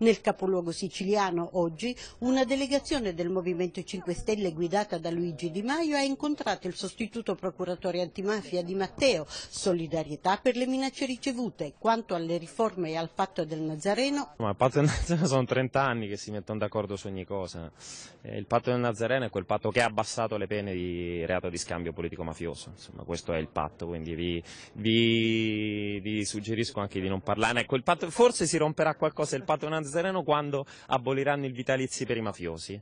Nel capoluogo siciliano oggi una delegazione del Movimento 5 Stelle guidata da Luigi Di Maio ha incontrato il sostituto procuratore antimafia Di Matteo, solidarietà per le minacce ricevute. Quanto alle riforme e al patto del Nazareno... Ma il patto del Nazareno sono 30 anni che si mettono d'accordo su ogni cosa. Eh, il patto del Nazareno è quel patto che ha abbassato le pene di reato di scambio politico-mafioso. Insomma, questo è il patto, quindi vi, vi suggerisco anche di non parlare. Ecco, pat- forse si romperà qualcosa il patto nazareno quando aboliranno i vitalizi per i mafiosi.